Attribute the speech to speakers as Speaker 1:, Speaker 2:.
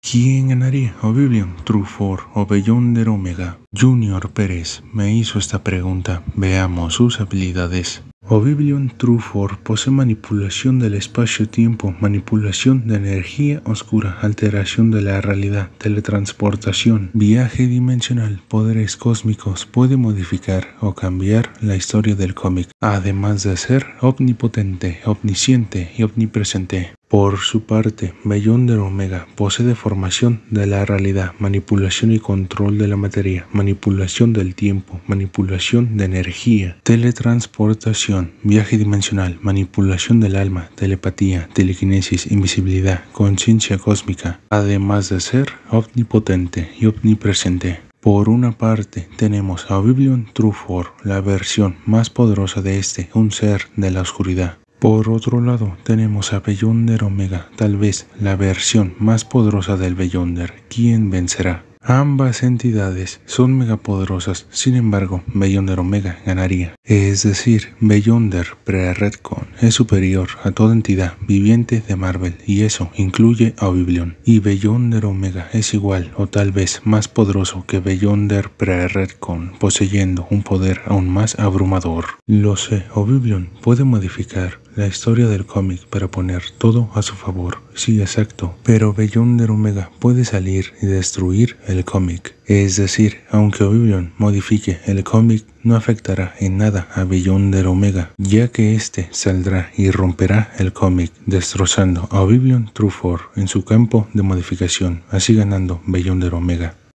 Speaker 1: ¿Quién ganaría Oblivion, oh True o oh Beyonder Omega? Junior Pérez me hizo esta pregunta. Veamos sus habilidades. Oblivion oh True posee manipulación del espacio-tiempo, manipulación de energía oscura, alteración de la realidad, teletransportación, viaje dimensional, poderes cósmicos, puede modificar o cambiar la historia del cómic, además de ser omnipotente, omnisciente y omnipresente. Por su parte, Beyonder Omega posee formación de la realidad, manipulación y control de la materia, manipulación del tiempo, manipulación de energía, teletransportación, viaje dimensional, manipulación del alma, telepatía, telequinesis, invisibilidad, conciencia cósmica, además de ser omnipotente y omnipresente. Por una parte, tenemos a Biblion Trufor, la versión más poderosa de este, un ser de la oscuridad. Por otro lado, tenemos a Beyonder Omega, tal vez la versión más poderosa del Beyonder. ¿Quién vencerá? Ambas entidades son megapoderosas, sin embargo, Beyonder Omega ganaría. Es decir, Beyonder pre-Redcon es superior a toda entidad viviente de Marvel y eso incluye a Oblivion. Y Beyonder Omega es igual o tal vez más poderoso que Beyonder pre-Redcon, poseyendo un poder aún más abrumador. Lo sé, Oblivion puede modificar la historia del cómic para poner todo a su favor. Sí, exacto, pero Beyonder Omega puede salir y destruir el cómic. Es decir, aunque Oblivion modifique el cómic, no afectará en nada a Beyonder Omega, ya que este saldrá y romperá el cómic, destrozando a Oblivion True en su campo de modificación, así ganando Beyonder Omega.